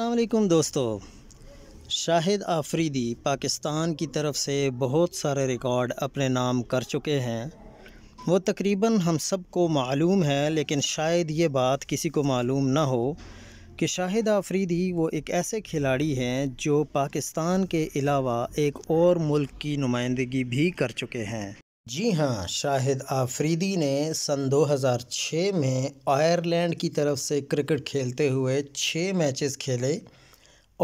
अल्लाम दोस्तों शाहिद आफरीदी पाकिस्तान की तरफ से बहुत सारे रिकॉर्ड अपने नाम कर चुके हैं वो तकरीबन हम सब को मालूम है लेकिन शायद ये बात किसी को मालूम ना हो कि शाहिद आफरीदी वो एक ऐसे खिलाड़ी हैं जो पाकिस्तान के अलावा एक और मुल्क की नुमाइंदगी भी कर चुके हैं जी हाँ शाहिद आफरीदी ने सन 2006 में आयरलैंड की तरफ से क्रिकेट खेलते हुए छः मैचेस खेले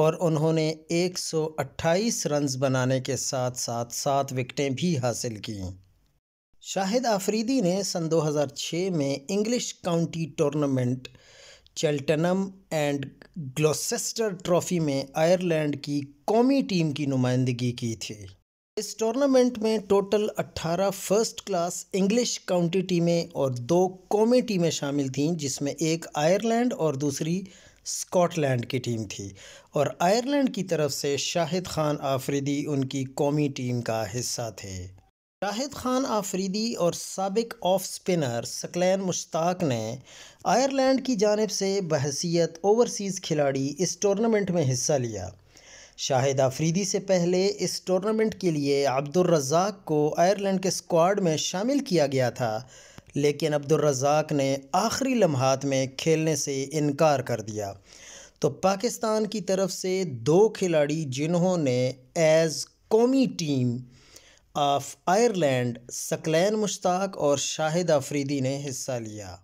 और उन्होंने 128 रन्स बनाने के साथ साथ सात विकटें भी हासिल कीं शाहिद आफरीदी ने सन 2006 में English county tournament Cheltenham and Gloucester trophy में आयरलैंड की कौमी टीम की नुमाइंदगी की थी इस टूर्नामेंट में total 18 first class English county टीमें और दो कौमी टीमें शामिल थीं जिसमें एक आयरलैंड और दूसरी स्कॉटलैंड की टीम थी और आयरलैंड की तरफ से शाहिद खान आफरीदी उनकी कौमी टीम का हिस्सा थे शाहिद खान आफरीदी और सबक ऑफ स्पिनर सकलैन मुश्ताक ने आयरलैंड की जानब से बहसीत ओवरसीज़ खिलाड़ी इस टूर्नामेंट में हिस्सा लिया शाहिद आफरीदी से पहले इस टूर्नामेंट के लिए अब्दुलरजाक को आयरलैंड के स्क्वाड में शामिल किया गया था लेकिन अब्दुलरजाक ने आखिरी लम्हात में खेलने से इनकार कर दिया तो पाकिस्तान की तरफ से दो खिलाड़ी जिन्होंने एज़ कौमी team of Ireland Saqlain Mushtaq और शाहिद आफरीदी ने हिस्सा लिया